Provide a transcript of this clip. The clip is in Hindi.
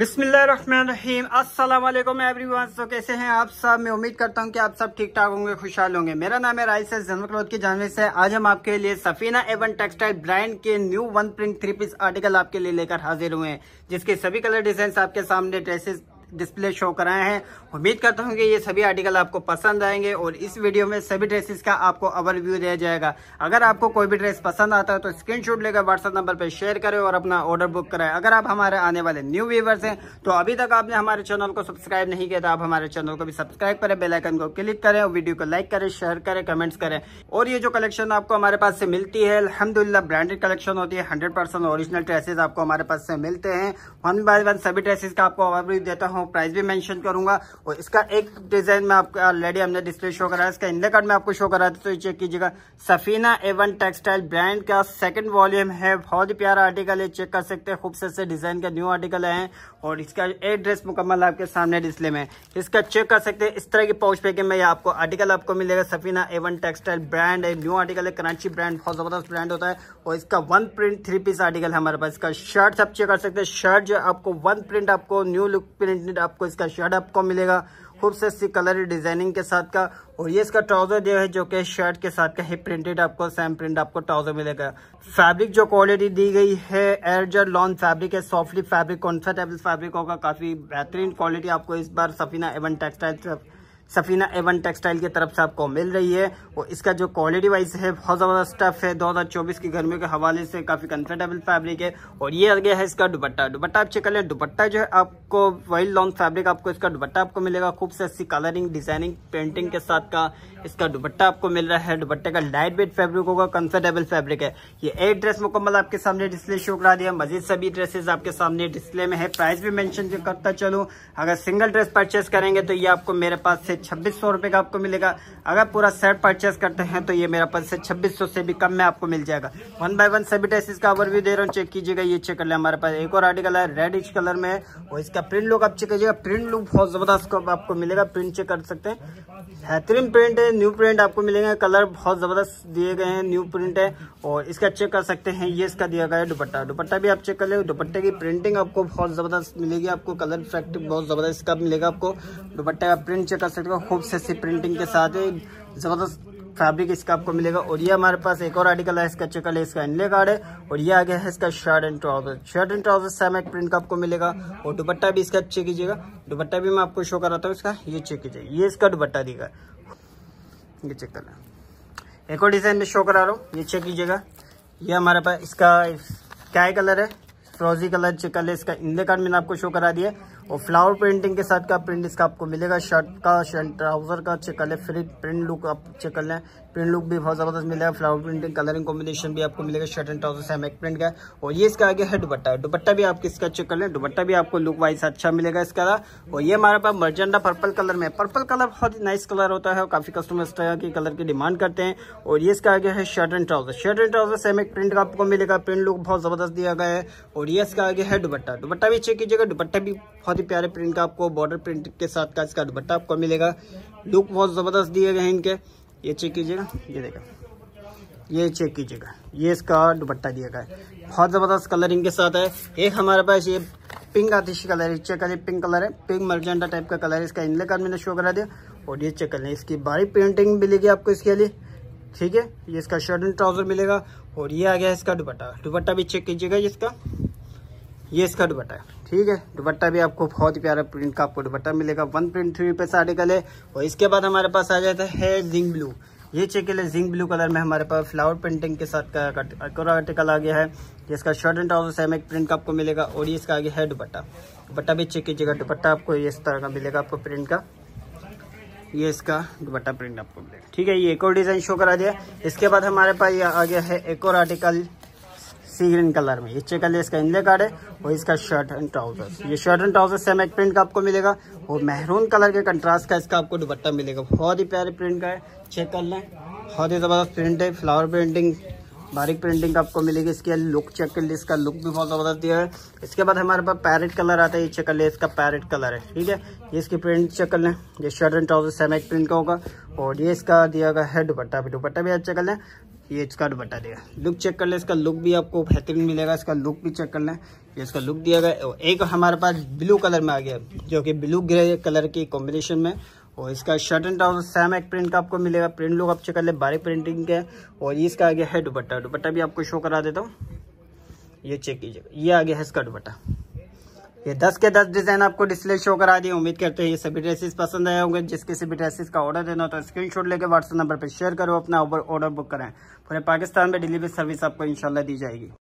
बिसमीम असलम वन तो कैसे हैं आप सब मैं उम्मीद करता हूं कि आप सब ठीक ठाक होंगे खुशहाल होंगे मेरा नाम है राइस है जन्म क्लोथ की जानवे से आज हम आपके लिए सफीना एवन टेक्सटाइल ब्रांड के new one print three piece article आपके लिए लेकर हाजिर हुए हैं जिसके सभी कलर डिजाइन आपके सामने ड्रेसेस डिस्प्ले शो कराए हैं उम्मीद करता हूँ कि ये सभी आर्टिकल आपको पसंद आएंगे और इस वीडियो में सभी ड्रेसेस का आपको ओवरव्यू दिया जाएगा अगर आपको कोई भी ड्रेस पसंद आता है तो स्क्रीनशॉट लेकर व्हाट्सअप नंबर पर शेयर करें और अपना ऑर्डर बुक कराएं अगर आप हमारे आने वाले न्यू व्यूवर्स हैं तो अभी तक आपने हमारे चैनल को सब्सक्राइब नहीं किया तो आप हमारे चैनल को भी सब्सक्राइब करें बेलाइकन को क्लिक करें और वीडियो को लाइक करें शेयर करें कमेंट्स करें और ये जो कलेक्शन आपको हमारे पास से मिलती है अलहमदुल्ला ब्रांडेड कलेक्शन होती है हंड्रेड ओरिजिनल ड्रेसेस आपको हमारे पास से मिलते हैं वन बाय वन सभी ड्रेसेस का आपको ओवरव्यू देता हूँ हूँ प्राइस भी मेंशन करूंगा और इसका एक डिज़ाइन में आपको ऑलरेडी हमने डिस्प्ले शो करा है इसका इंदे कार्ड में आपको शो करा था तो चेक कीजिएगा सफीना एवन टेक्सटाइल ब्रांड का सेकंड वॉल्यूम है बहुत ही प्यारा आर्टिकल है चेक कर सकते हैं खूबसूरत से डिज़ाइन का न्यू आर्टिकल है और इसका एड्रेस मुकम्मल आपके सामने डिस्प्ले में इसका चेक कर सकते हैं इस तरह की पाउच पे मैं आपको आर्टिकल आपको मिलेगा सफीना एवन टेक्सटाइल ब्रांड है न्यू आर्टिकल है कराची ब्रांड बहुत ज़बरदस्त ब्रांड होता है और इसका one print three piece article है हमारे पास इसका शर्ट आप चेक कर सकते हैं शर्ट जो आपको वन प्रिंट आपको न्यू लुक प्रिंट कंप्लीट आपको इसका शर्ट आपको मिलेगा खूब से अच्छी कलर डिजाइनिंग के साथ का और ये इसका ट्राउजर जो है जो कि शर्ट के साथ का हिप प्रिंटेड आपको सेम प्रिंट आपको ट्राउजर मिलेगा फैब्रिक जो क्वालिटी दी गई है एयरजर लॉन्ग फैब्रिक है सॉफ्टली फैब्रिक कॉन्फर्टेबल फैब्रिक होगा काफी बेहतरीन क्वालिटी आपको इस बार Safina Avon textile Safina Avon textile की तरफ से आपको मिल रही है और इसका जो क्वालिटी वाइज है बहुत ज़बरदस्त टफ है 2024 की गर्मियों के हवाले से काफ़ी कंफर्टेबल फैब्रिक है और ये आ गया है इसका दुपट्टा दुपट्टा आप चेक कर लें दुपट्टा जो है आपको वाइल्ड लॉन्ग फैब्रिक आपको इसका दुपट्टा आपको मिलेगा खूब से अच्छी कलरिंग डिजाइनिंग पेंटिंग के साथ का इसका दुपट्टा आपको मिल रहा है दुपट्टे का लाइट वेट फैब्रिक होगा कंफर्टेबल फैब्रिक है ये एक ड्रेस मुकम्मल आपके सामने डिस्प्ले शो करा दिया मजीद सभी ड्रेसेज आपके सामने डिस्प्ले में है प्राइस भी मैंशन करता चलूँ अगर सिंगल ड्रेस परचेस करेंगे तो ये आपको मेरे पास से छब्बीस सौ रुपये का आपको मिलेगा अगर पूरा सेट परचेस करते हैं तो ये मेरा पास छब्बीस सौ से भी कम में आपको मिल जाएगा वन बाय वन सभी ड्रेसेस का ओवरव्यू दे रहा हूँ चेक कीजिएगा ये चेक कर लें हमारे पास एक और आर्टिकल है रेडिश कलर में और इसका प्रिंट लुक आप चेक कीजिएगा प्रिंट लुक बहुत ज़बरदस्त आपको मिलेगा प्रिंट चेक कर सकते हैं बेहतरीन प्रिंट है न्यू प्रिंट आपको मिलेगा कलर बहुत ज़बरदस्त दिए गए हैं न्यू प्रिंट है और इसका चेक कर सकते हैं ये इसका दिया गया है दुपट्टा दुपट्टा भी आप चेक कर ले दुपट्टे की प्रिंटिंग आपको बहुत ज़बरदस्त मिलेगी आपको कलर इफेक्ट बहुत ज़बरदस्त इसका मिलेगा आपको दुपट्टे का प्रिंट चेक कर सकते हैं मिलेगा खूब से अच्छी प्रिंटिंग के साथ ज़बरदस्त फैब्रिक इसका आपको मिलेगा और ये हमारे पास एक और आर्टिकल है इसका चकल है इसका इनले कार्ड है और ये आ गया है इसका shirt and trouser shirt and trouser same एक प्रिंट का आपको मिलेगा और दुपट्टा भी इसका चेक कीजिएगा दुपट्टा भी मैं आपको शो कराता हूँ इसका ये चेक कीजिए ये इसका दुपट्टा दिखा ये चेक करना एक और डिज़ाइन में शो करा रहा हूँ ये चेक कीजिएगा ये हमारे पास इसका क्या कलर है फ्रोजी कलर चिकल है इसका इंडिया कार्ड मैंने आपको शो करा दिया और फ्लावर प्रिंटिंग के साथ का प्रिंट इसका आपको मिलेगा शर्ट का शर्ट ट्राउजर का चिकल है फ्री प्रिंट लुक आप चिकल है प्रिंट लुक भी बहुत ज़बरदस्त मिलेगा फ्लावर प्रिंटिंग कलरिंग कॉम्बिनेशन भी आपको मिलेगा शर्ट एंड ट्राउजर सैमक प्रिंट का और ये इसका आगे है दुपट्टा दुपट्टा भी आप इसका चेक कर लें दुपट्टा भी आपको लुक वाइज अच्छा मिलेगा इसका और ये हमारे पास मर्जेंडा पर्पल कलर में पर्पल कलर बहुत ही नाइस कलर होता है और काफ़ी कस्टमर्स तरह की कलर की डिमांड करते हैं और ये इसका आगे है shirt and trouser shirt and trouser सैमक प्रिंट का आपको मिलेगा प्रिंट लुक बहुत ज़बरदस्त दिया गया है और ये इसका आगे है दुपट्टा दुपट्टा भी चेक कीजिएगा दुपट्टा भी बहुत ही प्यारे प्रिंट का आपको बॉर्डर प्रिंट के साथ का इसका दुपट्टा आपको मिलेगा लुक बहुत ज़बरदस्त दिए गए इनके ये चेक कीजिएगा ये देखा ये चेक कीजिएगा ये इसका दुपट्टा दिया गया है बहुत ज़बरदस्त कलरिंग के साथ है एक हमारे पास ये पिंक आतिशी कलर है चेक कर पिंक कलर है पिंक मर्जेंडा टाइप का कलर है इसका इनले कार्ड मैंने शो करा दिया और ये चेक कर लें इसकी बारी पेंटिंग मिलेगी आपको इसके लिए ठीक है ये इसका शर्ट एंड ट्राउजर मिलेगा और ये आ गया इसका दुपट्टा दुपट्टा भी चेक कीजिएगा इसका ये इसका दुपट्टा है ठीक है दुपट्टा भी आपको बहुत ही प्यारा प्रिंट का आपको दुपट्टा मिलेगा वन प्रिंट थ्री पे आर्टिकल है और इसके बाद हमारे पास आ जाता है जिंक ब्लू ये चेक के लिए जिंक ब्लू कलर में हमारे पास फ्लावर प्रिंटिंग के साथ का आर्टिकल आ गया है इसका शर्ट एंड ट्राउजर सेमेक प्रिंट का आपको मिलेगा और ये इसका आगे है दुपट्टा दुपट्टा भी चेक कीजिएगा दुपट्टा आपको इस तरह का मिलेगा आपको प्रिंट का ये इसका दुपट्टा प्रिंट आपको मिलेगा ठीक है ये एक और डिज़ाइन शो करा दिया इसके बाद हमारे पास ये आ गया है एक और आर्टिकल सी ग्रीन कलर में ये चेक कर लिया इसका इनले कार्ड है और इसका शर्ट एंड ट्राउजर ये शर्ट एंड ट्राउजर सेम एक प्रिंट का आपको मिलेगा और मेहरून कलर के कंट्रास्ट का इसका आपको दुपट्टा मिलेगा बहुत ही प्यारे प्रिंट का है चेक कर लें बहुत ही ज़बरदस्त प्रिंट है फ्लावर प्रिंटिंग बारीक प्रिंटिंग का आपको मिलेगी इसके लुक चेक कर लिए इसका लुक भी बहुत ज़बरदस्त दिया है इसके बाद हमारे पास पैरेट कलर आता है ये चेक कर लिए इसका पैरेट कलर है ठीक है ये इसकी प्रिंट चेक कर लें ये शर्ट एंड ट्राउजर सेम एक प्रिंट का होगा और ये इसका दिया गया है दुपट्टा भी दुपट्टा भी आप चेक कर लें ये इसका दुपट्टा देगा लुक चेक कर ले इसका लुक भी आपको बेहतरीन मिलेगा इसका लुक भी चेक कर लें ये इसका लुक दिया गया और एक हमारे पास ब्लू कलर में आ गया जो कि ब्लू ग्रे कलर की कॉम्बिनेशन में और इसका शर्ट एंड ट्राउजर सेम एक प्रिंट का आपको मिलेगा प्रिंट लुक आप चेक कर ले बारीक प्रिंटिंग के और ये इसका आ गया है दुपट्टा दुपट्टा भी आपको शो करा देता हूँ ये चेक कीजिएगा ये आ गया है इसका दुपट्टा ये दस के दस डिज़ाइन आपको डिस्प्ले शो करा दिए उम्मीद करते हैं ये सभी ड्रेसेस पसंद आए होंगे जिस किसी भी ड्रेसेस का ऑर्डर देना हो तो स्क्रीनशॉट लेके व्हाट्सएप नंबर पर शेयर करो अपना ऑर्डर बुक करें पूरे पाकिस्तान में डिलीवरी सर्विस आपको इंशाल्लाह दी जाएगी